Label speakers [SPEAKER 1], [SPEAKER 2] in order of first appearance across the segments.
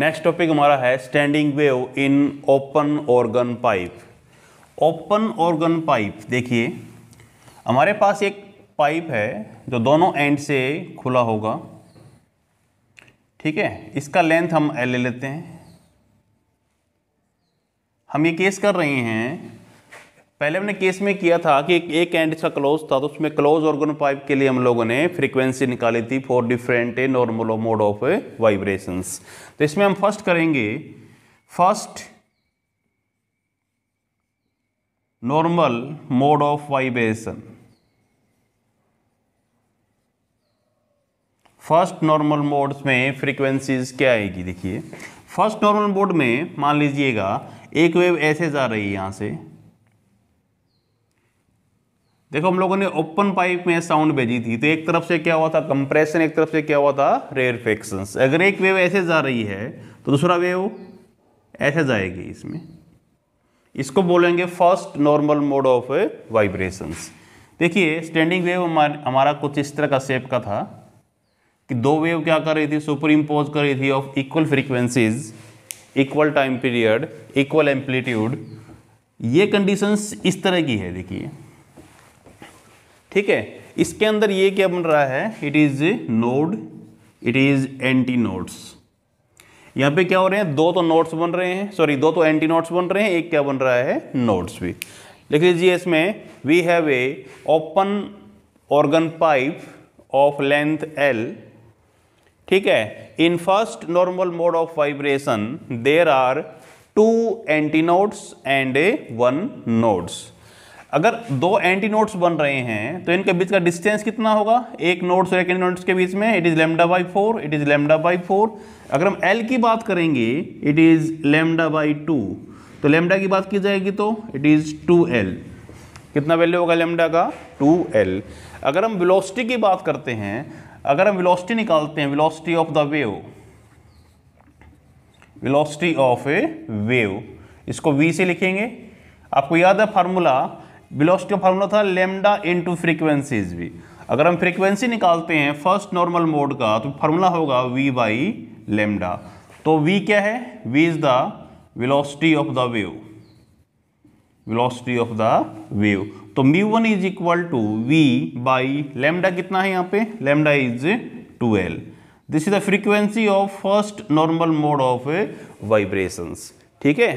[SPEAKER 1] Next topic हमारा है standing wave in open organ pipe open organ pipe देखिए हमारे पास एक पाइप है जो दोनों एंड से खुला होगा ठीक है इसका लेंथ हम एल ले लेते हैं हम ये केस कर रहे हैं पहले हमने केस में किया था कि एक एंड इसका क्लोज था तो उसमें क्लोज ऑर्गन पाइप के लिए हम लोगों ने फ्रीक्वेंसी निकाली थी for different a normal mode of vibrations तो इसमें हम फर्स्ट करेंगे first normal mode of vibration first normal modes में फ्रीक्वेंसीज क्या आएगी देखिए फर्स्ट नॉर्मल मोड में मान लीजिएगा एक वेव ऐसे जा रही है यहाँ से देखो हम लोगों ने ओपन पाइप में साउंड भेजी थी तो एक तरफ से क्या हुआ था कंप्रेशन एक तरफ से क्या हुआ था रेयर फेक्शन अगर एक वेव ऐसे जा रही है तो दूसरा वेव ऐसे जाएगी इसमें इसको बोलेंगे first normal mode of vibrations देखिए स्टैंडिंग वेव हमारा कुछ इस तरह का शेप का था कि दो वेव क्या कर रही थी सुपर इम्पोज कर रही थी of equal frequencies equal time period equal amplitude ये कंडीशंस इस तरह की है देखिए ठीक है इसके अंदर ये क्या बन रहा है it is node it is antinodes यहाँ पे क्या हो रहे हैं दो तो नोड्स बन रहे हैं सॉरी दो तो एंटी नोड्स बन रहे हैं एक क्या बन रहा है नोड्स भी लिख लीजिए इसमें we have a open organ pipe of length L ठीक है in first normal mode of vibration there are two antinodes and a one nodes अगर दो एंटी नोट्स बन रहे हैं तो इनके बीच का डिस्टेंस कितना होगा एक नोट्स और एक एंटी नोट्स के बीच में it is lambda by four it is lambda by four अगर हम एल की बात करेंगे it is lambda by two तो लेमडा की बात की जाएगी तो इट इज़ टू एल कितना वैल्यू होगा लेमडा का टू एल अगर हम वेलोसिटी की बात करते हैं अगर हम वेलोसिटी निकालते हैं velocity of the wave velocity of a wave इसको वी से लिखेंगे आपको याद है फार्मूला वेलोसिटी का फार्मूला था लेमडा इनटू फ्रीक्वेंसीज भी अगर हम फ्रीक्वेंसी निकालते हैं फर्स्ट नॉर्मल मोड का तो फार्मूला होगा वी बाई लेमडा तो वी क्या है V is the velocity of the wave velocity of the wave तो mu one is equal to V by lambda कितना है यहाँ पे lambda is L this is the frequency of first normal mode of vibrations ठीक है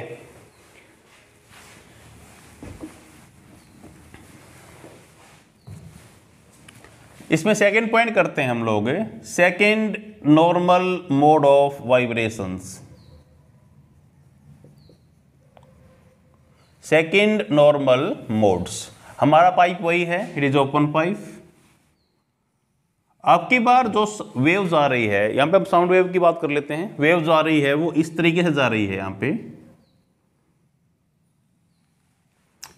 [SPEAKER 1] इसमें second point करते हैं हम लोग second normal mode of vibrations second normal modes हमारा पाइप वही है इट इज ओपन पाइप आपकी बार जो वेव्स आ रही है यहां पे हम साउंड वेव की बात कर लेते हैं वेव्स आ रही है वो इस तरीके से जा रही है यहां पे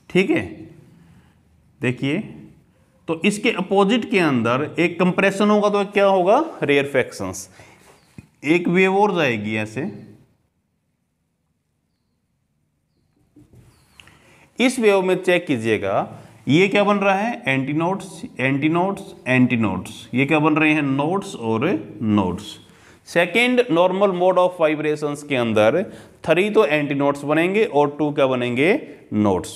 [SPEAKER 1] ठीक है देखिए तो इसके अपोजिट के अंदर एक कंप्रेशन होगा तो क्या होगा रेयर फैक्शंस एक वेव और जाएगी ऐसे इस वेव में चेक कीजिएगा ये क्या बन रहा है एंटीनोट्स एंटीनोट्स एंटीनोट्स ये क्या बन रहे हैं नोट्स और nodes second normal mode of vibrations के अंदर थ्री तो एंटीनोट्स बनेंगे और टू क्या बनेंगे नोट्स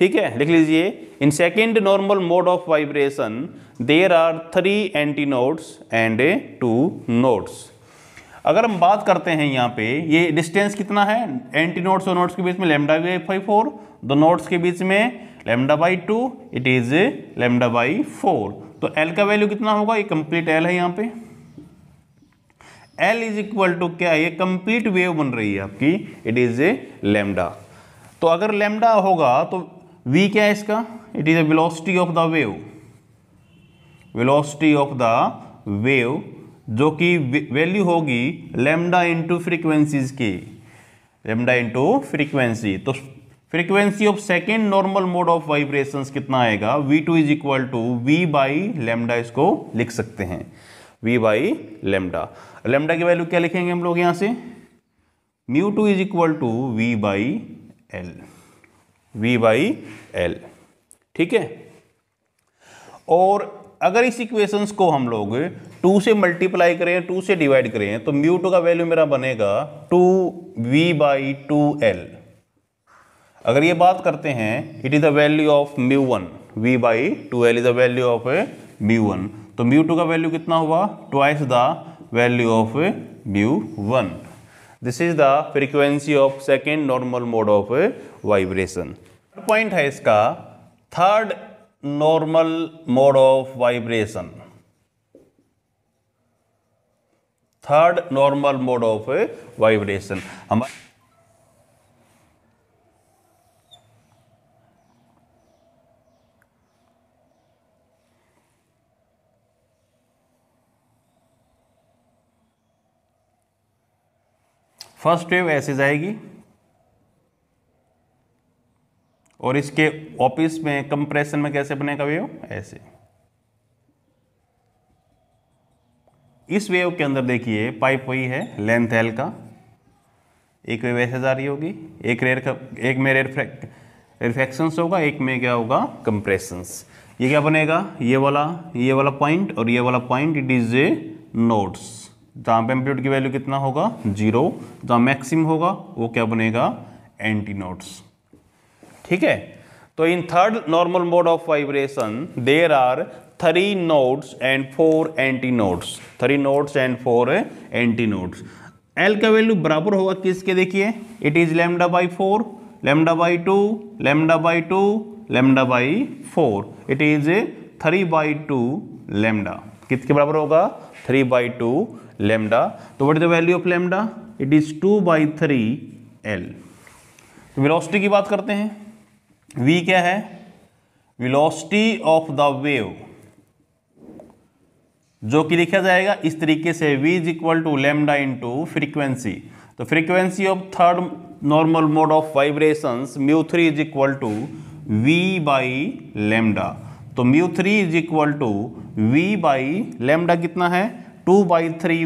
[SPEAKER 1] ठीक है लिख लीजिए in second normal mode of vibration there are three antinodes and two nodes अगर हम बात करते हैं यहाँ पे ये डिस्टेंस कितना है एंटी नोड्स और नोड्स के बीच में लेमडा बाई फाइव फोर दो नोड्स के बीच में lambda by two it is lambda by four तो एल का वैल्यू कितना होगा ये कंप्लीट एल है यहाँ पे एल इज इक्वल टू क्या ये कंप्लीट वेव बन रही है आपकी इट इज ए लेमडा तो अगर लेमडा होगा तो वी क्या है इसका it is the velocity of the wave velocity of the wave जो कि वैल्यू होगी लेमडा इंटू फ्रीक्वेंसीज की लेमडा इंटू फ्रीक्वेंसी तो frequency of second normal mode of vibration कितना आएगा v2 two is equal to V by lambda इसको लिख सकते हैं v बाई लेमडा लेमडा की वैल्यू क्या लिखेंगे हम लोग यहाँ से mu two is equal to V by L V by L ठीक है और अगर इस इक्वेशंस को हम लोग टू से मल्टीप्लाई करें टू से डिवाइड करें तो म्यू टू का वैल्यू मेरा बनेगा two V by two L अगर ये बात करते हैं it is the value of mu one V by two L is the value of mu one तो म्यू टू का वैल्यू कितना हुआ twice the value of mu one this is the frequency of second normal mode of vibration point है इसका third normal mode of vibration third normal mode of vibration हमारे first wave ऐसे जाएगी और इसके ऑफिस में कंप्रेशन में कैसे बनेगा वेव ऐसे इस वेव के अंदर देखिए पाइप वही है लेंथ एल का एक वेव ऐसे जा रही होगी एक रेयर का एक में रेयर रिफ्रैक्शंस होगा एक में क्या होगा कंप्रेशंस ये क्या बनेगा ये वाला ये वाला पॉइंट और ये वाला point it is a nodes जहाँ पे एम्पलीट्यूड की वैल्यू कितना होगा जीरो जहाँ मैक्सिम होगा वो क्या बनेगा एंटी नोट्स ठीक है तो in third normal mode of vibration there are three nodes and four antinodes three nodes and four antinodes L का वैल्यू बराबर होगा किसके देखिए it is lambda by four lambda by two lambda by two lambda by four it is three by two lambda किसके बराबर होगा three by two lambda तो what is the value of lambda it is two by three L तो की बात करते हैं v क्या है वेलोसिटी ऑफ द वेव जो कि लिखा जाएगा इस तरीके से v is equal to lambda into frequency तो frequency of third normal mode of vibrations mu three is equal to v by lambda तो mu three is equal to v by lambda कितना है two by three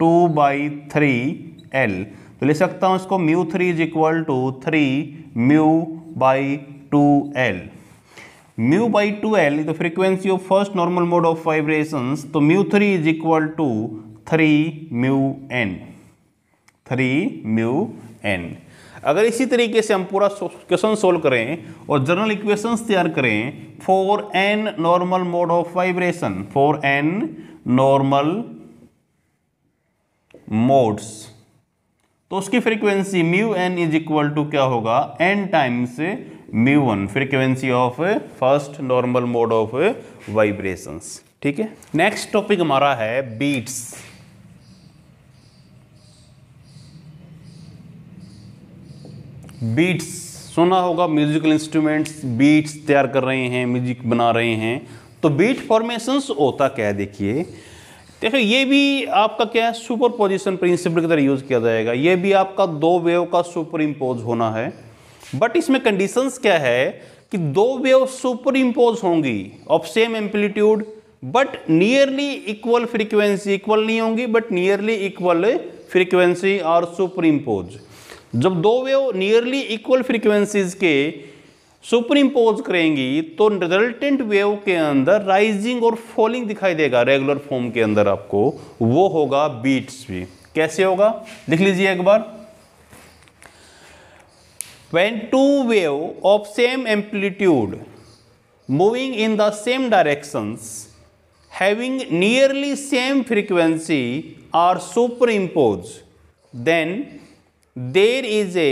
[SPEAKER 1] two by three L तो ले सकता हूँ इसको mu three is equal to three mu by two L mu by two L the frequency of first normal mode of vibration तो mu three is equal to three mu N three mu N अगर इसी तरीके से हम पूरा question solve करें और general equations तैयार करें for N normal mode of vibration for N normal modes तो उसकी frequency mu N is equal to क्या होगा N times mu one frequency of first normal mode of vibrations ठीक है नेक्स्ट टॉपिक हमारा है बीट्स बीट्स सुना होगा म्यूजिकल इंस्ट्रूमेंट्स बीट्स तैयार कर रहे हैं म्यूजिक बना रहे हैं तो बीट फॉर्मेशंस होता क्या है देखिए देखो ये भी आपका क्या है सुपर पोजिशन प्रिंसिपल की तरह यूज़ किया जाएगा ये भी आपका दो वेव का सुपर इम्पोज होना है बट इसमें कंडीशंस क्या है कि दो वेव सुपर इम्पोज होंगी of same amplitude but nearly equal frequency equal नहीं होंगी बट नियरली इक्वल फ्रीक्वेंसी और सुपर इम्पोज जब दो वेव नियरली इक्वल फ्रीक्वेंसीज के सुपर सुपरिम्पोज करेंगी तो रिजल्टेंट वेव के अंदर राइजिंग और फॉलिंग दिखाई देगा रेगुलर फॉर्म के अंदर आपको वो होगा बीट्स भी कैसे होगा लिख लीजिए एक बार when two wave of same amplitude moving in the same direction having nearly same frequency are superimpose then there is a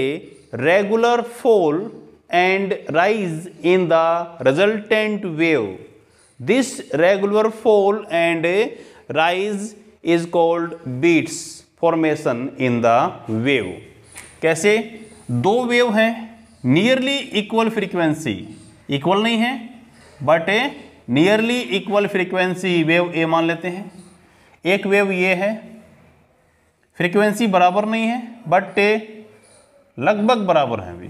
[SPEAKER 1] regular fall and rise in the resultant wave this रेगुलर fall and rise is called beats formation in the wave. कैसे दो wave हैं nearly equal frequency equal नहीं है but nearly equal frequency wave A मान लेते हैं एक वेव ये है फ्रीक्वेंसी बराबर नहीं है बट लगभग बराबर है अभी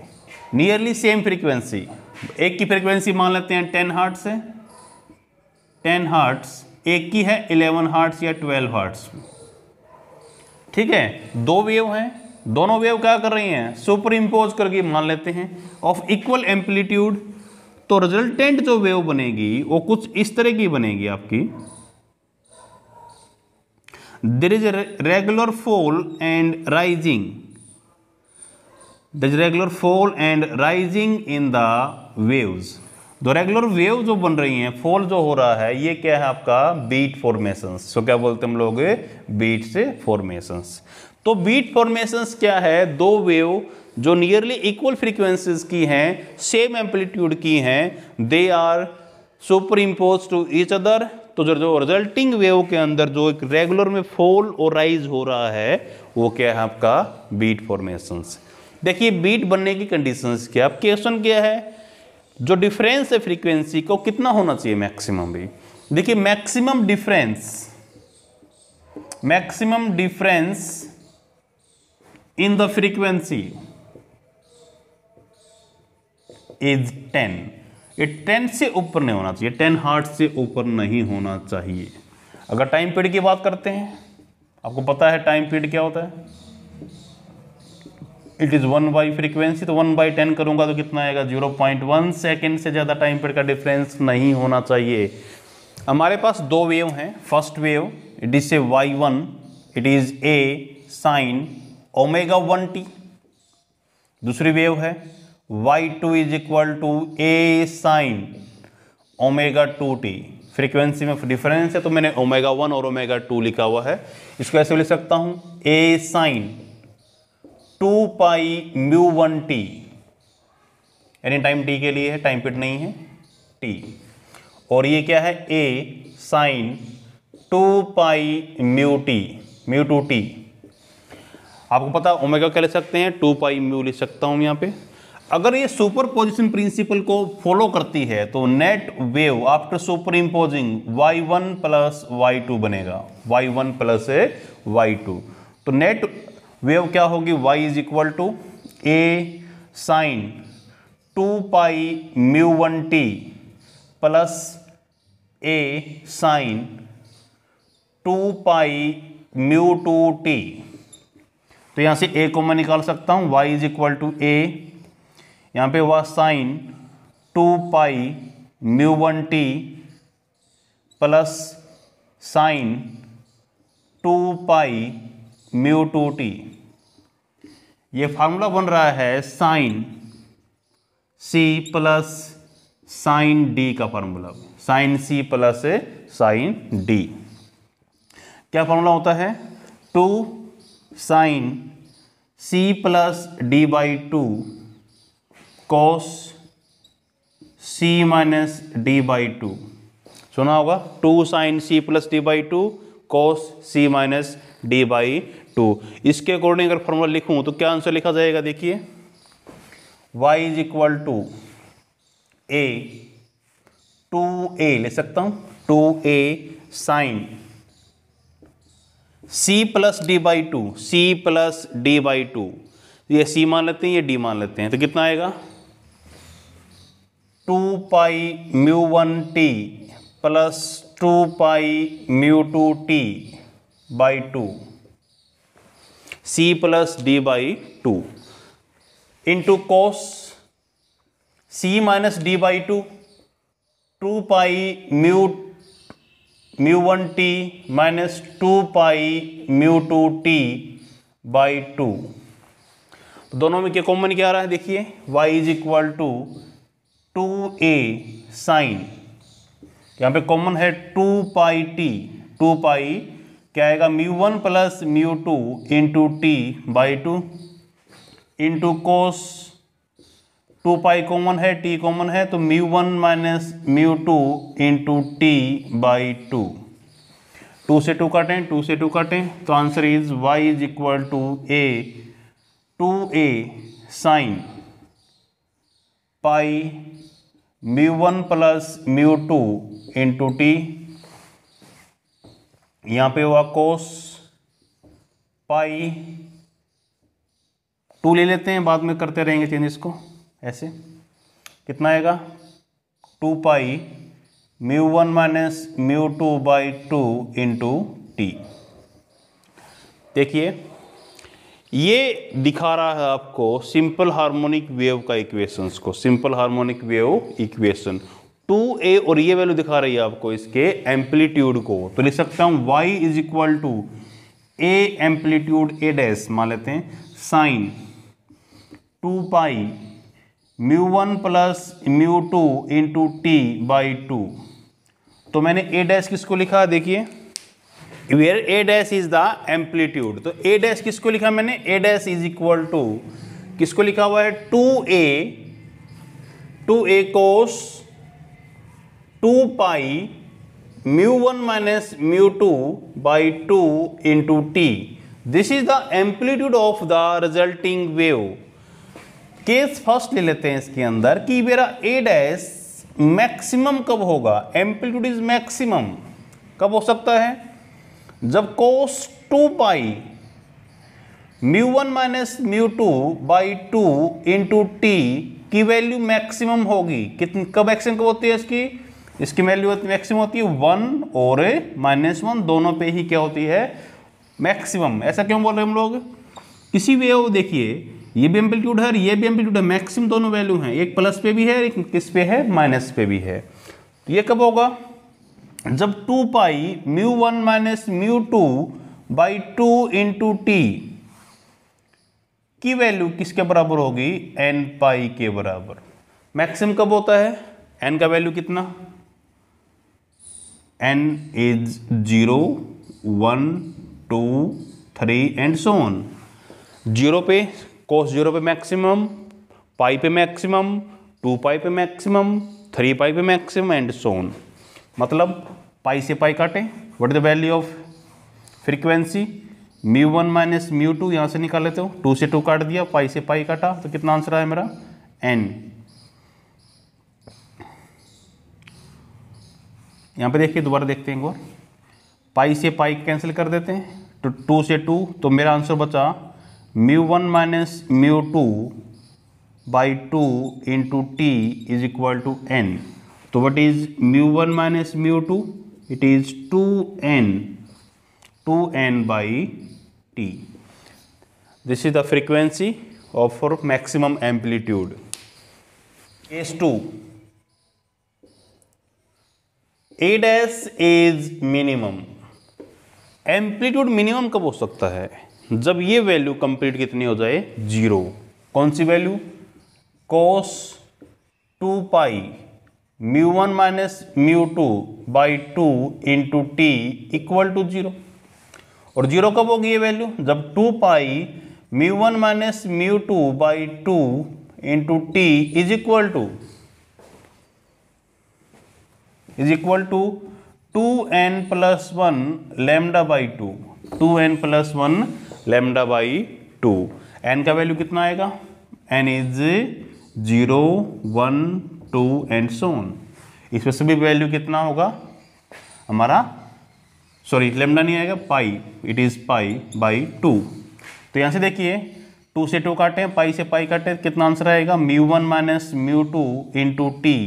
[SPEAKER 1] नियरली सेम फ्रीक्वेंसी एक की फ्रीक्वेंसी मान लेते हैं टेन हार्ट्स है टेन हार्ट्स एक की है इलेवन हार्ट्स या ट्वेल्व हार्ट्स ठीक है दो वेव हैं दोनों वेव क्या कर रही हैं सुपर इम्पोज करके मान लेते हैं ऑफ इक्वल एम्पलीट्यूड तो रिजल्टेंट जो वेव बनेगी वो कुछ इस तरह की बनेगी आपकी there is regular fall and rising the regular fall and rising in the waves दो रेगुलर वेव जो बन रही हैं फॉल जो हो रहा है ये क्या है आपका बीट फॉर्मेशंस सो क्या बोलते हैं हम लोग बीट से फॉर्मेशंस तो बीट फॉर्मेशंस क्या है दो वेव जो नियरली इक्वल फ्रीक्वेंसीज की हैं सेम एम्पलीट्यूड की हैं they are superimpose to each other तो जो जो रिजल्टिंग वेव के अंदर जो एक रेगुलर में फॉल और राइज हो रहा है वो क्या है आपका बीट फॉर्मेशंस देखिए बीट बनने की कंडीशंस क्या अब क्वेश्चन क्या है जो डिफरेंस है फ्रीक्वेंसी को कितना होना चाहिए मैक्सिमम भी देखिए maximum difference maximum difference in the frequency is ten ये टेन से ऊपर नहीं होना चाहिए टेन हार्ट से ऊपर नहीं होना चाहिए अगर टाइम पीरियड की बात करते हैं आपको पता है टाइम पीरियड क्या होता है it is one by frequency तो वन बाई टेन करूंगा तो कितना आएगा जीरो पॉइंट वन सेकेंड से ज़्यादा टाइम पीरियड का डिफरेंस नहीं होना चाहिए हमारे पास दो वेव हैं first wave it is a Y one it is A sine omega one T दूसरी वेव है Y two is equal to A sine omega two T frequency में डिफरेंस है तो मैंने ओमेगा वन और ओमेगा टू लिखा हुआ है इसको ऐसे लिख सकता हूँ A sine two pi mu one T यानी टाइम टी के लिए है टाइम पीरियड नहीं है टी और ये क्या है A sine two pi mu T mu two T आपको पता ओमेगा क्या ले सकते हैं टू पाई म्यू लिख सकता हूँ यहाँ पे अगर ये सुपर पोजिशन प्रिंसिपल को फॉलो करती है तो net wave after superimposing Y one plus Y two बनेगा Y one plus A Y two तो नेट वेव क्या होगी Y is equal to A sine two pi mu one T plus A sine two pi mu two T तो यहाँ से A को मैं निकाल सकता हूँ Y is equal to A यहाँ पे हुआ sign two pi mu one T plus sine two pi mu two T ये फार्मूला बन रहा है sine C plus sine D का formula sine C plus sine D क्या फार्मूला होता है two sine C plus D by two cos C minus D by two सुना होगा two sine C plus D by two cos C minus D by two इसके according अगर formula लिखूं तो क्या आंसर लिखा जाएगा देखिए y is equal to A two A ले सकता हूं two A sine C plus D by two C plus D by two ये c मान लेते हैं ये d मान लेते हैं तो कितना आएगा two pi mu one T plus two pi mu two T by two C plus D by two into cos C minus D by two two pi mu mu one T minus two pi mu two T by two दोनों में क्या common क्या आ रहा है देखिए y is equal to two A sine यहाँ पे common है two pi T two pi क्या आएगा mu one plus mu two into T by two into cos two pi common है टी कॉमन है तो mu one minus mu two into T by two two से two काटें two से two काटें तो answer is Y is equal to A two A sine pi mu one plus mu two into t यहाँ पे हुआ कोस पाई to ले लेते हैं बाद में करते रहेंगे चेंज इसको ऐसे कितना आएगा two pi mu one minus mu two by two into t देखिए ये दिखा रहा है आपको सिंपल हार्मोनिक वेव का इक्वेशंस को simple harmonic wave equation two A और ये वैल्यू दिखा रही है आपको इसके एम्पलीट्यूड को तो लिख सकता हूँ Y is equal to A amplitude A dash मान लेते हैं sine two pi mu one plus mu two into T by two तो मैंने ए डैश किसको लिखा देखिए where A dash is the amplitude तो ए डैश किसको लिखा मैंने A dash is equal to किसको लिखा हुआ है two A two A cos two pi mu one minus mu two by two into T this is the amplitude of the resulting wave case first ले लेते हैं इसके अंदर कि मेरा ए डैश मैक्सिमम कब होगा एम्पलीट्यूड इज मैक्सिमम कब हो सकता है जब cos two pi mu one minus mu two by two into t की वैल्यू मैक्सिमम होगी कितनी कब एक्शन कब होती है इसकी इसकी वैल्यू मैक्सिमम होती है वन और माइनस वन दोनों पे ही क्या होती है मैक्सिमम ऐसा क्यों बोल रहे हम लोग किसी भी वो देखिए ये भी एम्पलीट्यूड है ये भी एम्पलीट्यूड है मैक्सिम दोनों वैल्यू हैं एक प्लस पे भी है एक किस पे है माइनस पे भी है तो ये कब होगा जब two pi mu one minus mu two by two into t की वैल्यू किसके बराबर होगी एन पाई के बराबर मैक्सिमम कब होता है एन का वैल्यू कितना n is zero one two three and so on zero पे कोस जीरो पे मैक्सिमम पाई पे मैक्सिमम टू पाई पे मैक्सिमम थ्री पाई पे मैक्सिमम एंड सो ऑन मतलब पाई से पाई काटें what the value of frequency mu one minus mu two यहाँ से निकाल लेते हो टू से टू काट दिया पाई से पाई काटा तो कितना आंसर आया मेरा एन यहाँ पर देखिए दोबारा देखते हैं एक बार पाई से पाई कैंसिल कर देते हैं तो टू से टू तो मेरा आंसर बचा mu one minus mu two by two into t is equal to n तो what is mu one minus mu two it is two n two n by t this is the frequency of for maximum amplitude case two A dash is minimum amplitude minimum कब हो सकता है जब ये value complete कितनी हो जाए zero कौन सी value cos two pi mu one minus mu two by two into t equal to zero और जीरो कब होगी ये वैल्यू जब two pi mu one minus mu two by two into t is equal to is equal to two n plus one lambda by two two n plus one lambda by two n का value कितना आएगा n is zero one two and सोन इसमें सभी value कितना होगा हमारा sorry lambda नहीं आएगा pi it is pi by two तो यहाँ से देखिए टू से टू काटें पाई से पाई काटें कितना आंसर आएगा mu one minus mu two into T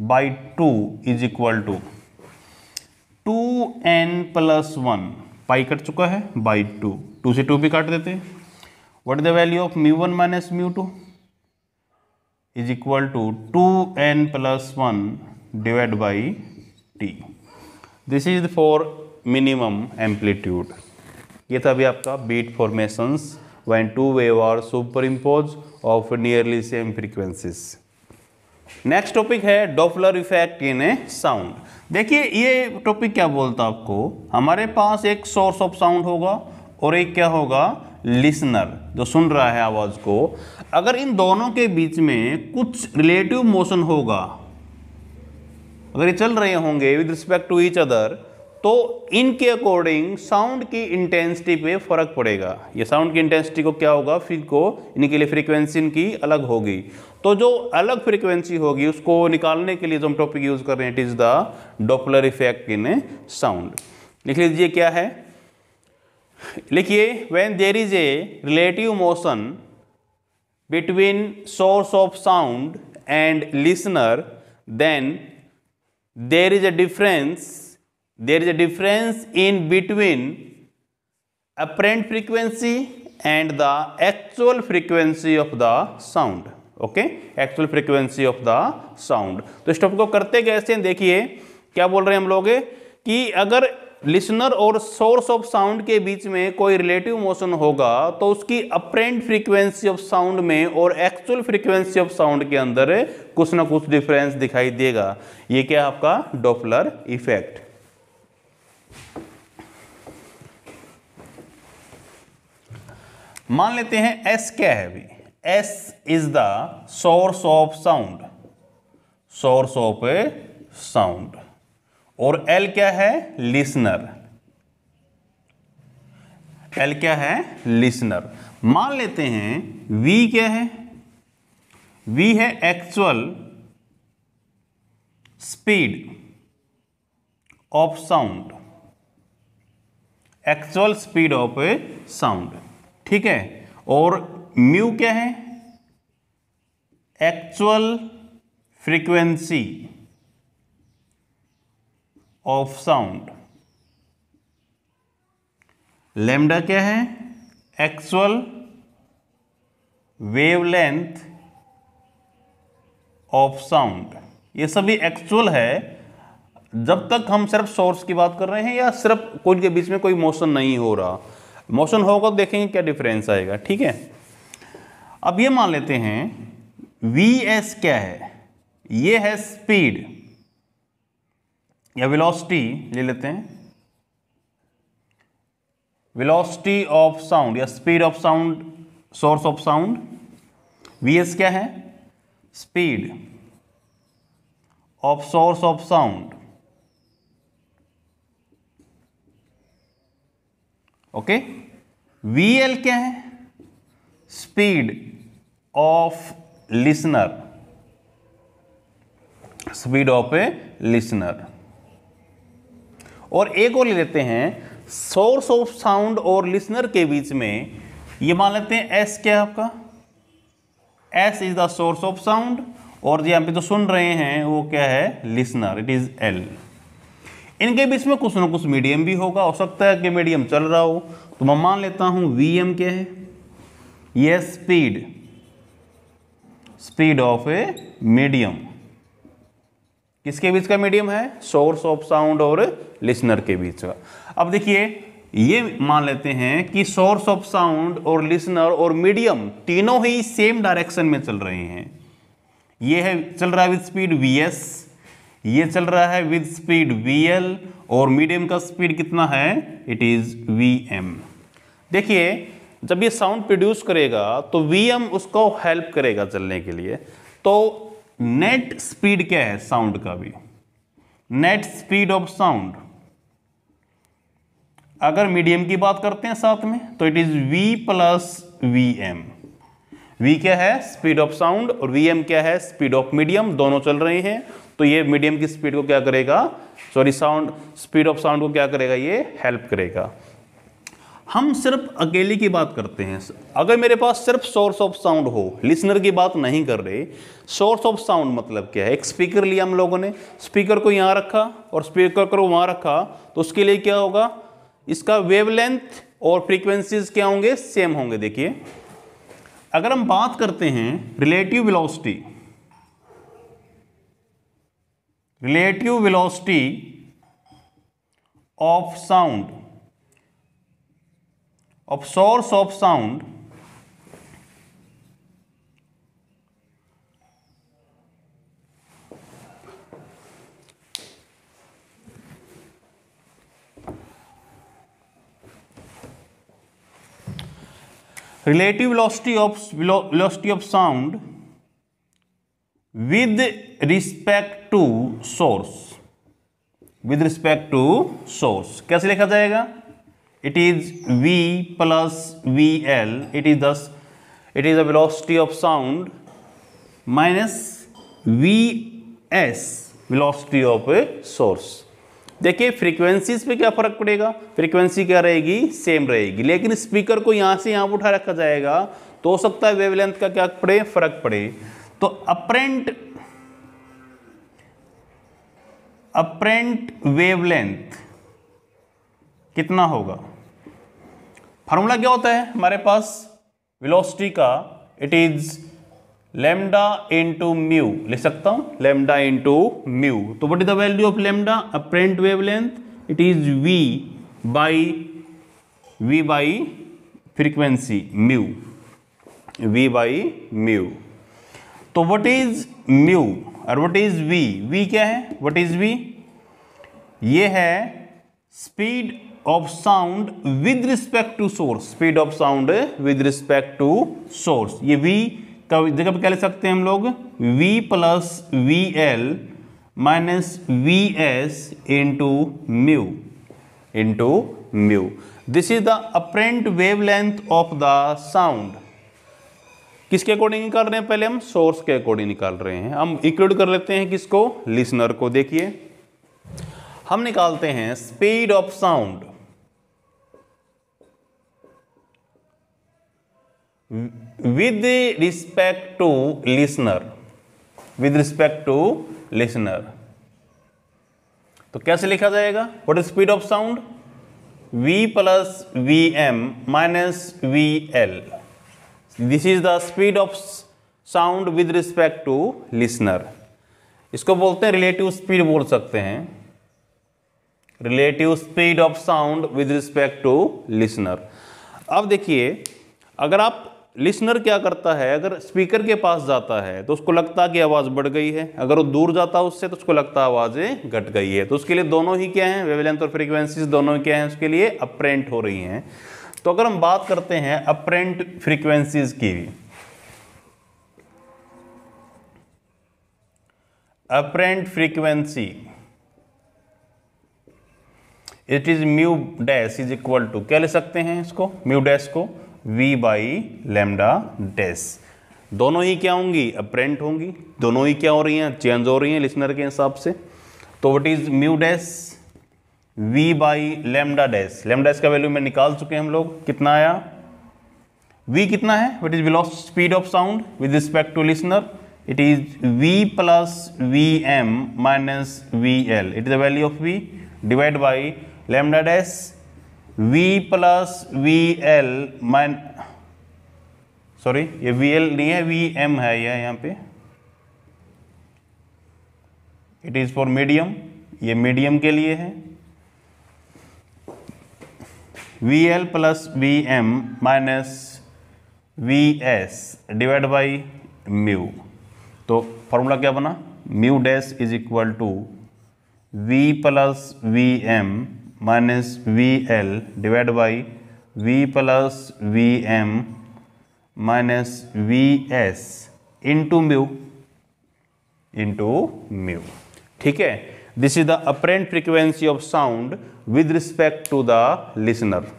[SPEAKER 1] by two is equal to two n plus one pi cut चुका है बाई टू टू से टू भी काट देते हैं what the value of mu one minus mu two is equal to two n plus one divide by t this is for minimum amplitude ये था अभी आपका beat formations when two wave superimpose of nearly same frequencies. Next topic है Doppler effect in a sound देखिए ये topic क्या बोलता आपको हमारे पास एक सोर्स ऑफ साउंड होगा और एक क्या होगा लिसनर जो सुन रहा है आवाज़ को अगर इन दोनों के बीच में कुछ रिलेटिव मोशन होगा अगर ये चल रहे होंगे with respect to each other तो इनके अकॉर्डिंग साउंड की इंटेंसिटी पे फर्क पड़ेगा ये साउंड की इंटेंसिटी को क्या होगा फिर को इनके लिए फ्रीक्वेंसी इनकी अलग होगी तो जो अलग फ्रीक्वेंसी होगी उसको निकालने के लिए जो हम टॉपिक यूज़ कर रहे हैं it is the Doppler effect in a sound लिख लीजिए क्या है लिखिए when there is a relative motion between source of sound and listener then there is a difference there is a difference in between apparent frequency and the actual frequency of the sound okay actual frequency of the sound तो इस topic को करते कैसे हैं देखिए क्या बोल रहे हैं हम लोग कि अगर लिसनर और सोर्स ऑफ साउंड के बीच में कोई रिलेटिव मोशन होगा तो उसकी अप्रेंट फ्रीक्वेंसी ऑफ साउंड में और एक्चुअल फ्रीक्वेंसी ऑफ साउंड के अंदर कुछ ना कुछ डिफरेंस दिखाई देगा ये क्या आपका डोपलर इफेक्ट मान लेते हैं एस क्या है अभी s is the source of sound source of a sound और एल क्या है लिसनर एल क्या है लिसनर मान लेते हैं वी क्या है वी है actual speed of sound actual speed of a sound ठीक है और म्यू क्या है actual frequency of sound lambda क्या है एक्चुअल वेवलेंथ ऑफ साउंड ये सभी एक्चुअल है जब तक हम सिर्फ सोर्स की बात कर रहे हैं या सिर्फ कोई के बीच में कोई मोशन नहीं हो रहा मोशन होगा तो देखेंगे क्या डिफरेंस आएगा ठीक है अब ये मान लेते हैं वी एस क्या है ये है स्पीड या वेलोसिटी ले लेते हैं वेलोसिटी ऑफ साउंड या speed of sound source of sound v s क्या है speed of source of sound okay v L क्या है speed of listener speed of a listener और एक और ले लेते हैं सोर्स ऑफ साउंड और लिसनर के बीच में ये मान लेते हैं एस क्या है आपका s is the source of sound और जो यहां पे जो सुन रहे हैं वो क्या है लिसनर इट इज एल इनके बीच में कुछ ना कुछ मीडियम भी होगा हो सकता है कि मीडियम चल रहा हो तो मैं मान लेता हूं वी एम क्या है ये speed speed of a medium किसके बीच का मीडियम है सोर्स ऑफ साउंड और लिसनर के बीच का अब देखिए ये मान लेते हैं कि सोर्स ऑफ साउंड और लिसनर और मीडियम तीनों ही सेम डायरेक्शन में चल रहे हैं ये है चल रहा है विद स्पीड वी एस ये चल रहा है विद स्पीड वी एल और मीडियम का स्पीड कितना है इट इज़ वी एम देखिए जब ये साउंड प्रोड्यूस करेगा तो वीएम उसको हेल्प करेगा चलने के लिए तो नेट स्पीड क्या है साउंड का भी नेट स्पीड ऑफ साउंड अगर मीडियम की बात करते हैं साथ में तो it is v plus v m v क्या है स्पीड ऑफ साउंड और वी एम क्या है स्पीड ऑफ मीडियम दोनों चल रहे हैं तो ये मीडियम की स्पीड को क्या करेगा sorry sound speed of sound को क्या करेगा ये हेल्प करेगा हम सिर्फ अकेले की बात करते हैं अगर मेरे पास सिर्फ सोर्स ऑफ साउंड हो लिसनर की बात नहीं कर रहे सोर्स ऑफ साउंड मतलब क्या है एक स्पीकर लिया हम लोगों ने स्पीकर को यहाँ रखा और स्पीकर को वहाँ रखा तो उसके लिए क्या होगा इसका वेवलेंथ और फ्रीक्वेंसीज क्या होंगे सेम होंगे देखिए अगर हम बात करते हैं relative velocity relative velocity of sound of source of sound relative velocity of velocity of sound with respect to source with respect to source कैसे लिखा जाएगा it is v plus vl it is thus it is a velocity of sound minus vs velocity of a source देखिए frequencies पे क्या फ़र्क पड़ेगा frequency क्या रहेगी सेम रहेगी लेकिन स्पीकर को यहाँ से यहाँ उठा रखा जाएगा तो हो सकता है वेवलेंथ का क्या पड़े फर्क पड़े तो अप्रेंट अप्रेंट वेवलेंथ कितना होगा फार्मूला क्या होता है हमारे पास वेलोसिटी का it is lambda into mu लिख सकता हूँ लेमडा इंटू म्यू तो what is the value of lambda apparent wavelength it is v by v by frequency mu v by mu तो वट इज म्यू और what is v v क्या है what is v ये है speed of sound with respect to source speed of sound with respect to source ये we का जगह पर क्या ले सकते हैं हम लोग v plus V L minus V S into mu into mu this is the apparent wavelength of the sound किसके अकॉर्डिंग निकाल रहे हैं पहले हम सोर्स के अकॉर्डिंग निकाल रहे हैं हम इक्लूड कर लेते हैं किसको लिसनर को देखिए हम निकालते हैं speed of sound with respect to listener with respect to listener तो कैसे लिखा जाएगा what is speed of sound v plus v m minus we l this is the speed of sound with respect to listener इसको बोलते हैं relative speed बोल सकते हैं relative speed of sound with respect to listener अब देखिए अगर आप लिसनर क्या करता है अगर स्पीकर के पास जाता है तो उसको लगता कि आवाज़ बढ़ गई है अगर वो दूर जाता है उससे तो उसको लगता आवाज़ें घट गई है तो उसके लिए दोनों ही क्या हैं वेवलेंथ और फ्रीक्वेंसीज दोनों क्या हैं उसके लिए अप्रेंट हो रही हैं तो अगर हम बात करते हैं अप्रेंट फ्रीक्वेंसीज की apparent frequency it is mu dash is equal to क्या ले सकते हैं इसको म्यू डैश को v बाई लेमडा डेस दोनों ही क्या होंगी अप्रेंट होंगी दोनों ही क्या हो रही हैं चेंज हो रही हैं लिसनर के हिसाब से तो what is mu dash v by lambda dash lambda का वैल्यू में निकाल चुके हैं हम लोग कितना आया v कितना है वट इज बिलोस speed of sound with respect to listener it is v m minus we l it is the value of v divide by lambda dash v plus we l माइन sorry ये v l नहीं है v m है यह यहाँ पे it is for medium ये medium के लिए है v l plus v m minus we s divide by mu तो फॉर्मूला क्या बना mu dash is equal to we plus v m minus V L divide by v plus v m minus V S into mu into mu ठीक है this is the apparent frequency of sound with respect to the listener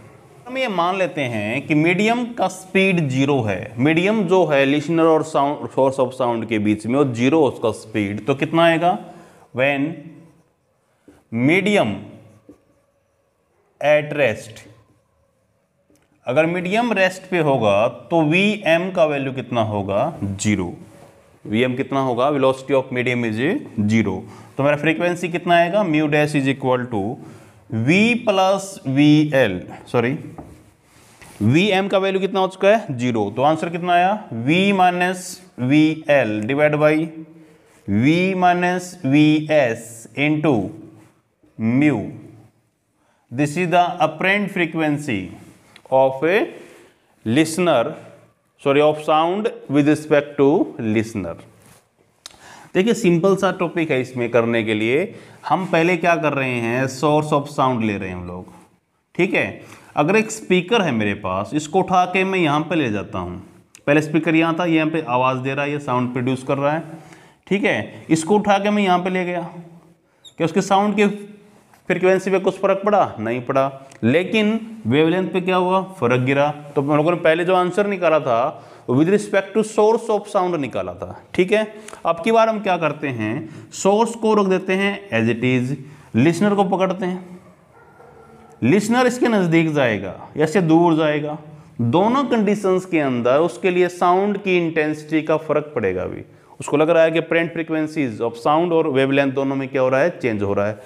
[SPEAKER 1] हम ये मान लेते हैं कि medium का speed zero है मीडियम जो है लिसनर और साउंड सोर्स ऑफ साउंड के बीच में और जीरो उसका स्पीड तो कितना आएगा व्हेन मीडियम एट रेस्ट अगर मीडियम रेस्ट पे होगा तो वी एम का वैल्यू कितना होगा जीरो वी एम कितना होगा velocity of medium is zero तो मेरा फ्रीक्वेंसी कितना आएगा mu dash is equal to we plus we l sorry v m का वैल्यू कितना हो चुका है जीरो तो आंसर कितना आया v minus V L divide by we minus V S into mu this is the apparent frequency of a listener sorry of sound with respect to listener देखिए simple सा topic है इसमें करने के लिए हम पहले क्या कर रहे हैं सोर्स ऑफ साउंड ले रहे हैं हम लोग ठीक है अगर एक स्पीकर है मेरे पास इसको उठा के मैं यहाँ पे ले जाता हूँ पहले स्पीकर यहाँ था यहाँ पे आवाज़ दे रहा है ये साउंड प्रोड्यूस कर रहा है ठीक है इसको उठा के मैं यहाँ पे ले गया क्या उसके साउंड के फ्रिक्वेंसी पे कुछ फर्क पड़ा नहीं पड़ा लेकिन वेवलेंथ पे क्या हुआ फर्क गिरा तो हम लोगों ने पहले जो आंसर निकाला था with respect to source of sound निकाला था ठीक है अब की बार हम क्या करते हैं सोर्स को रख देते हैं एज इट इज लिसनर को पकड़ते हैं लिसनर इसके नज़दीक जाएगा या से दूर जाएगा दोनों कंडीशंस के अंदर उसके लिए साउंड की इंटेंसिटी का फर्क पड़ेगा अभी उसको लग रहा है कि प्रेंट फ्रीक्वेंसीज ऑफ साउंड और वेवलेंथ दोनों में क्या हो रहा है चेंज हो रहा है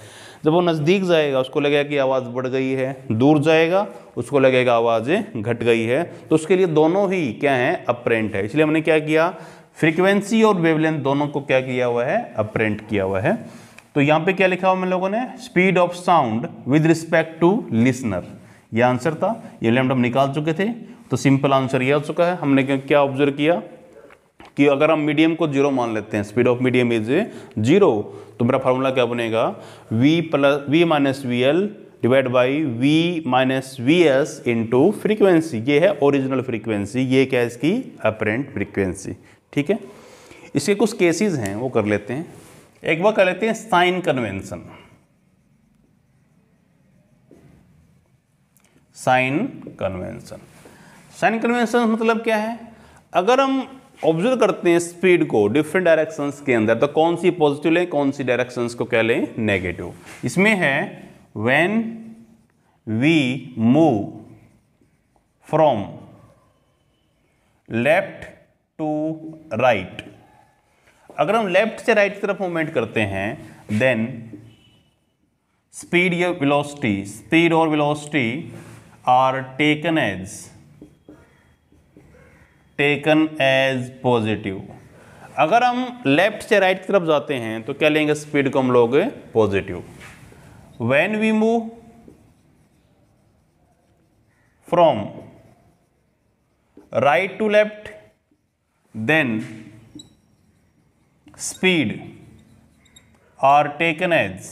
[SPEAKER 1] जब वो नज़दीक जाएगा उसको लगेगा कि आवाज़ बढ़ गई है दूर जाएगा उसको लगेगा आवाज़ें घट गई है तो उसके लिए दोनों ही क्या है अप्रेंट है इसलिए हमने क्या किया फ्रीक्वेंसी और वेवलेंथ दोनों को क्या किया हुआ है अप्रेंट किया हुआ है तो यहाँ पे क्या लिखा हुआ हम लोगों ने speed of sound with respect to listener ये आंसर था ये लेमट हम निकाल चुके थे तो सिंपल आंसर ये आ चुका है हमने क्या ऑब्जर्व किया कि अगर हम मीडियम को जीरो मान लेते हैं speed of medium is zero तो मेरा फार्मूला क्या बनेगा V plus V minus V L divide by we minus V S into frequency ये है ओरिजिनल फ्रीक्वेंसी ये क्या है इसकी अपरेंट फ्रीक्वेंसी ठीक है इसके कुछ केसेस हैं वो कर लेते हैं एक बार कर लेते हैं sign convention sign convention sign convention मतलब क्या है अगर हम ऑब्जर्व करते हैं स्पीड को डिफरेंट डायरेक्शंस के अंदर तो कौन सी पॉजिटिव लें कौन सी डायरेक्शंस को कह लें नेगेटिव इसमें है when we move from left to right अगर हम लेफ्ट से राइट right की तरफ मूवमेंट करते हैं देन स्पीड या वेलोसिटी स्पीड और velocity are taken as taken as positive अगर हम लेफ्ट से राइट की तरफ जाते हैं तो क्या लेंगे स्पीड को हम लोग positive when we move from right to left then speed are taken as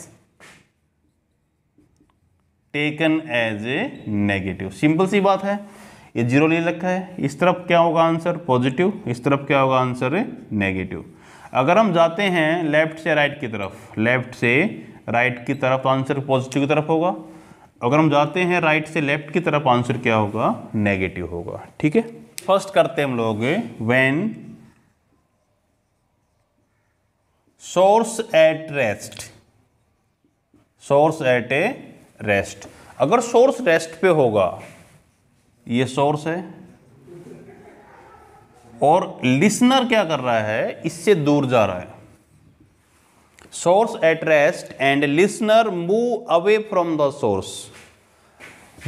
[SPEAKER 1] taken as a negative simple सी बात है ये जीरो ले रखा है इस तरफ क्या होगा आंसर पॉजिटिव इस तरफ क्या होगा आंसर नेगेटिव अगर हम जाते हैं लेफ्ट से राइट की तरफ लेफ्ट से राइट की तरफ आंसर पॉजिटिव की तरफ होगा अगर हम जाते हैं राइट से लेफ्ट की तरफ आंसर क्या होगा नेगेटिव होगा ठीक है फर्स्ट करते हम लोग when source at rest source at a rest अगर सोर्स रेस्ट पे होगा ये सोर्स है और लिसनर क्या कर रहा है इससे दूर जा रहा है source at rest and listener move away from the source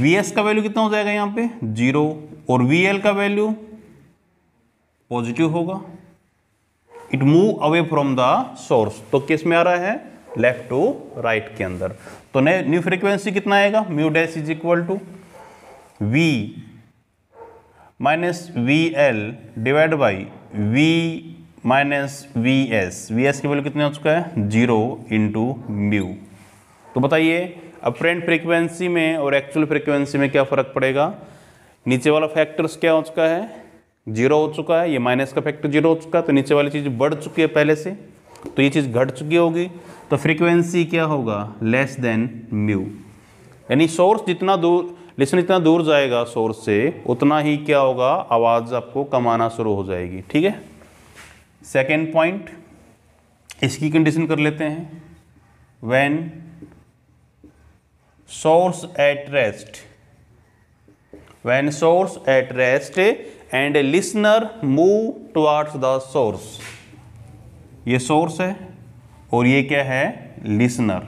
[SPEAKER 1] S का वैल्यू कितना हो जाएगा यहां पे जीरो और एल का वैल्यू पॉजिटिव होगा it move away from the source तो किस में आ रहा है लेफ्ट टू राइट के अंदर तो न्यू फ्रीक्वेंसी कितना आएगा mu dash is equal to V minus V L divide by we minus we S V S की वैल्यू कितनी हो चुका है जीरो इंटू म्यू तो बताइए अपरेंट फ्रिक्वेंसी में और एक्चुअल फ्रिक्वेंसी में क्या फ़र्क पड़ेगा नीचे वाला फैक्टर्स क्या हो चुका है जीरो हो चुका है ये माइनस का फैक्टर जीरो हो चुका है तो नीचे वाली चीज़ बढ़ चुकी है पहले से तो ये चीज़ घट चुकी होगी तो फ्रिक्वेंसी क्या होगा लेस देन म्यू यानी सोर्स जितना दूर लिसन इतना दूर जाएगा सोर्स से उतना ही क्या होगा आवाज़ आपको कम आना शुरू हो जाएगी ठीक है सेकेंड पॉइंट इसकी कंडीशन कर लेते हैं when source at rest when source at rest and a listener move towards the source ये सोर्स है और ये क्या है listener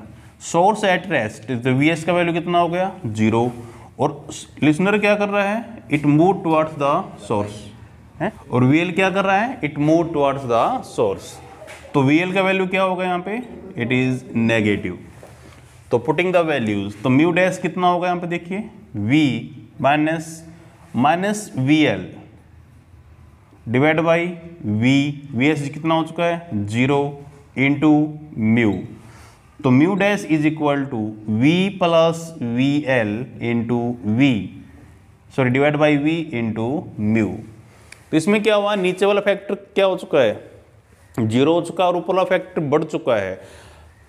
[SPEAKER 1] source at rest V S का वैल्यू कितना हो गया जीरो और लिसनर क्या कर रहा है it move towards the source है और वीएल क्या कर रहा है it move towards the source तो वीएल का वैल्यू क्या होगा यहाँ पे इट इज नेगेटिव तो पुटिंग द वैल्यूज तो म्यू डैश कितना होगा यहाँ पे देखिए V minus minus V L divide by V V S कितना हो चुका है जीरो इंटू म्यू तो mu dash is equal to we plus V L into V sorry divide by V into mu तो इसमें क्या हुआ नीचे वाला फैक्टर क्या हो चुका है जीरो हो चुका है और ऊपर वाला फैक्टर बढ़ चुका है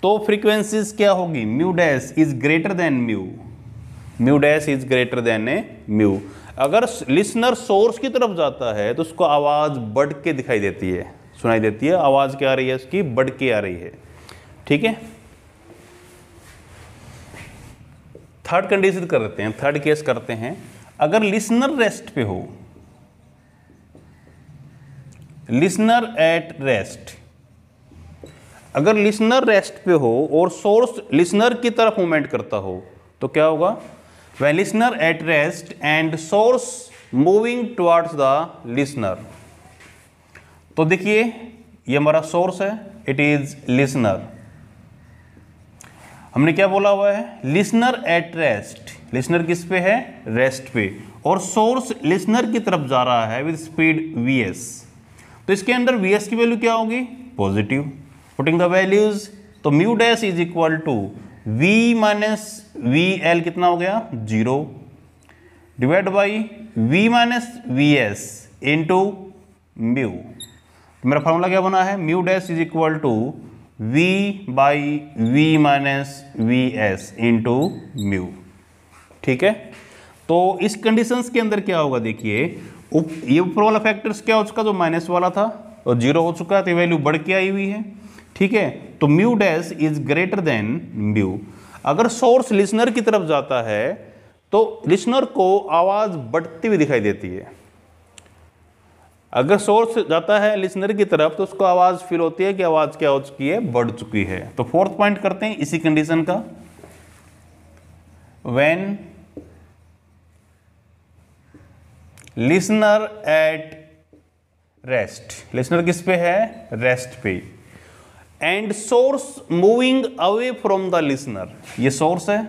[SPEAKER 1] तो फ्रीक्वेंसीज क्या होगी mu dash is greater than mu mu dash is greater than a mu अगर लिसनर सोर्स की तरफ जाता है तो उसको आवाज़ बढ़ के दिखाई देती है सुनाई देती है आवाज़ क्या आ रही है उसकी बढ़ के आ रही है ठीक है थर्ड कंडीशन करते हैं थर्ड केस करते हैं अगर लिसनर रेस्ट पे हो लिसनर एट रेस्ट अगर लिसनर रेस्ट पे हो और सोर्स लिसनर की तरफ मूवमेंट करता हो तो क्या होगा वह listener at rest and source moving towards the listener तो देखिए ये हमारा सोर्स है इट इज लिसनर हमने क्या बोला हुआ है लिसनर एट रेस्ट लिसनर किस पे है रेस्ट पे और सोर्स लिसनर की तरफ जा रहा है विद स्पीड वी तो इसके अंदर वी की वैल्यू क्या होगी पॉजिटिव पुटिंग द वैल्यूज तो mu dash is equal to V minus we L कितना हो गया zero divide by we minus V S into mu मेरा फॉर्मूला क्या बना है mu dash is equal to v by we minus V S into mu ठीक है तो इस कंडीशंस के अंदर क्या होगा देखिए ये ऊपर वाला फैक्टर्स क्या हो चुका जो माइनस वाला था और जीरो हो चुका है तो वैल्यू बढ़ के आई हुई है ठीक है तो mu dash is greater than mu अगर सोर्स लिसनर की तरफ जाता है तो लिसनर को आवाज़ बढ़ती हुई दिखाई देती है अगर सोर्स जाता है लिसनर की तरफ तो उसको आवाज़ फील होती है कि आवाज़ क्या हो चुकी है बढ़ चुकी है तो फोर्थ पॉइंट करते हैं इसी कंडीशन का when listener at rest listener किस पे है रेस्ट पे and source moving away from the listener ये सोर्स है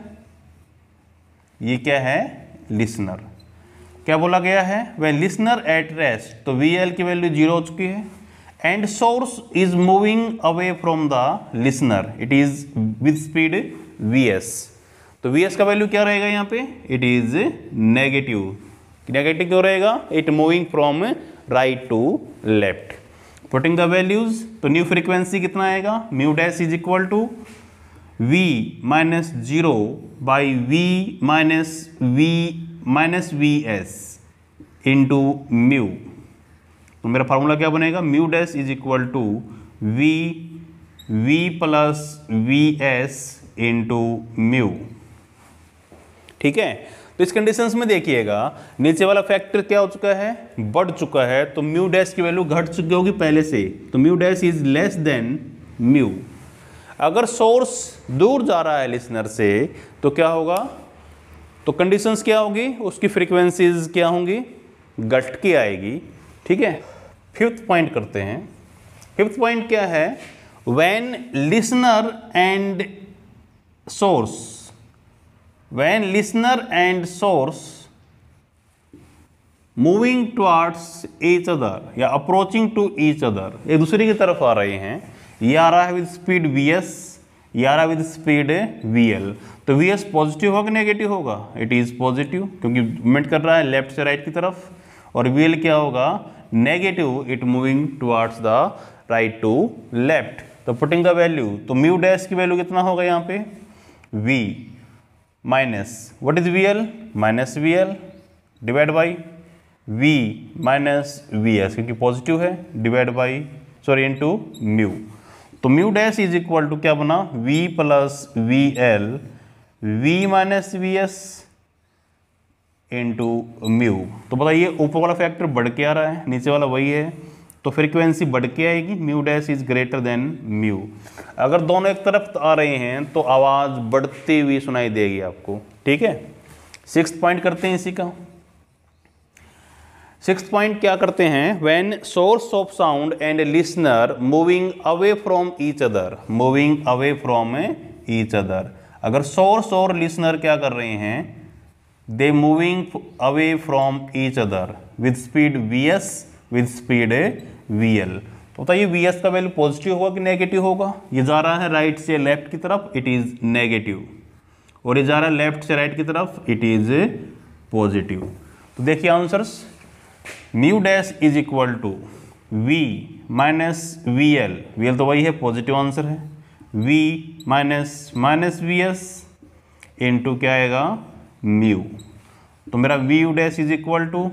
[SPEAKER 1] ये क्या है लिसनर क्या बोला गया है वह लिसनर एट रेस्ट तो वी एल की वैल्यू जीरो हो चुकी है and source is moving away from the listener it is with speed V S तो वी एस का वैल्यू क्या रहेगा यहाँ पे इट इज नेगेटिव नेगेटिव क्यों रहेगा it moving from right to left putting the values तो न्यू फ्रीक्वेंसी कितना आएगा mu dash is equal to V minus zero by we minus V minus V S into mu तो मेरा formula क्या बनेगा mu dash is equal to V V plus V S into mu ठीक है तो इस कंडीशंस में देखिएगा नीचे वाला फैक्टर क्या हो चुका है बढ़ चुका है तो म्यू डैश की वैल्यू घट चुकी होगी पहले से तो mu dash is less than mu अगर सोर्स दूर जा रहा है लिसनर से तो क्या होगा तो कंडीशंस क्या होगी उसकी फ्रीक्वेंसीज क्या होंगी गट की आएगी ठीक है फिफ्थ पॉइंट करते हैं फिफ्थ पॉइंट क्या है when listener and source when listener and source moving towards each other या अप्रोचिंग टू ईच अदर एक दूसरे की तरफ आ रहे हैं या रहा है विद स्पीड वी एस या रहा विद स्पीड वी एल तो वी एस पॉजिटिव होगा नेगेटिव होगा इट इज़ पॉजिटिव क्योंकि मूवमेंट कर रहा है लेफ्ट से राइट right की तरफ और वी एल क्या होगा negative it moving towards the right to left तो पुटिंग द वैल्यू तो म्यू डैश की वैल्यू कितना होगा यहाँ पे V minus what is V L minus V L divide by we minus we S क्योंकि पॉजिटिव है divide by sorry into mu तो mu dash is equal to क्या बना V plus we L v minus V S into mu तो बताइए ऊपर वाला factor बढ़ के आ रहा है नीचे वाला वही है तो फ्रिक्वेंसी बढ़ के आएगी mu dash is greater than mu अगर दोनों एक तरफ आ रहे हैं तो आवाज़ बढ़ती हुई सुनाई देगी आपको ठीक है सिक्स पॉइंट करते हैं इसी का सिक्स पॉइंट क्या करते हैं when source of sound and listener moving away from each other moving away from each other अगर सोर्स और लिसनर क्या कर रहे हैं they moving away from each other with speed V S with speed we L तो बताइए V S का value positive होगा कि नेगेटिव होगा ये जा रहा है राइट से लेफ्ट की तरफ इट इज़ नेगेटिव और ये जा रहा है लेफ्ट से राइट की तरफ इट इज़ पॉजिटिव तो देखिए answers new dash is equal to V minus we L V L तो वही है पॉजिटिव आंसर है v minus minus V S into क्या आएगा म्यू तो मेरा V U dash is equal to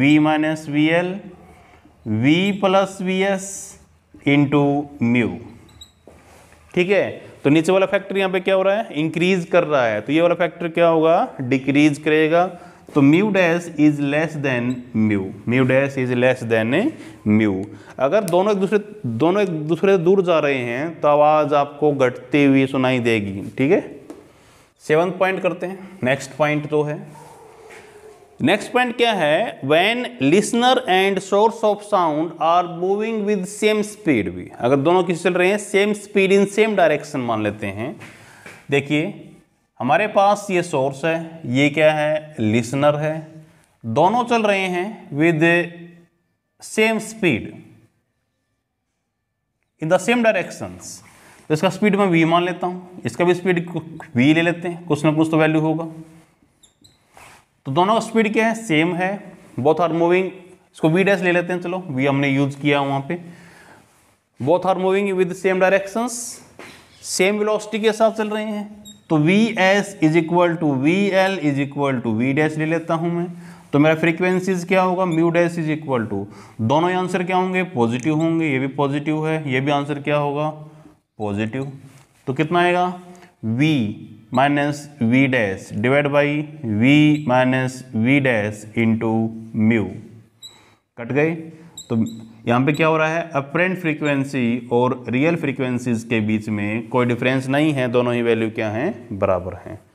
[SPEAKER 1] V minus we L V plus V S into mu ठीक है तो नीचे वाला फैक्टर यहाँ पे क्या हो रहा है इंक्रीज कर रहा है तो ये वाला फैक्टर क्या होगा डिक्रीज करेगा तो mu dash is less than mu mu dash is less than mu अगर दोनों एक दूसरे दोनों एक दूसरे से दूर जा रहे हैं तो आवाज़ आपको घटती हुई सुनाई देगी ठीक है सेवन पॉइंट करते हैं नेक्स्ट पॉइंट तो है नेक्स्ट पॉइंट क्या है when listener and source of sound are moving with same speed भी अगर दोनों किसी चल रहे हैं same speed in same direction मान लेते हैं देखिए हमारे पास ये सोर्स है ये क्या है लिसनर है दोनों चल रहे हैं with same speed in the same directions तो इसका स्पीड मैं वी मान लेता हूँ इसका भी स्पीड वी ले लेते हैं कुछ ना कुछ तो वैल्यू होगा तो दोनों का स्पीड क्या है सेम है बोथ आर मूविंग इसको v डैश ले लेते हैं चलो वी हमने यूज किया वहाँ पे both are moving with same directions same velocity के साथ चल रहे हैं तो V S is equal to V L is equal to V dash ले लेता हूँ मैं तो मेरा फ्रीक्वेंसीज क्या होगा mu dash is equal to दोनों ही आंसर क्या होंगे पॉजिटिव होंगे ये भी पॉजिटिव है ये भी आंसर क्या होगा पॉजिटिव तो कितना आएगा v minus V dash divide by we minus V dash into mu cut गए तो यहाँ पे क्या हो रहा है अपरेंट फ्रीक्वेंसी और रियल फ्रीक्वेंसीज के बीच में कोई डिफरेंस नहीं है दोनों ही वैल्यू क्या हैं बराबर हैं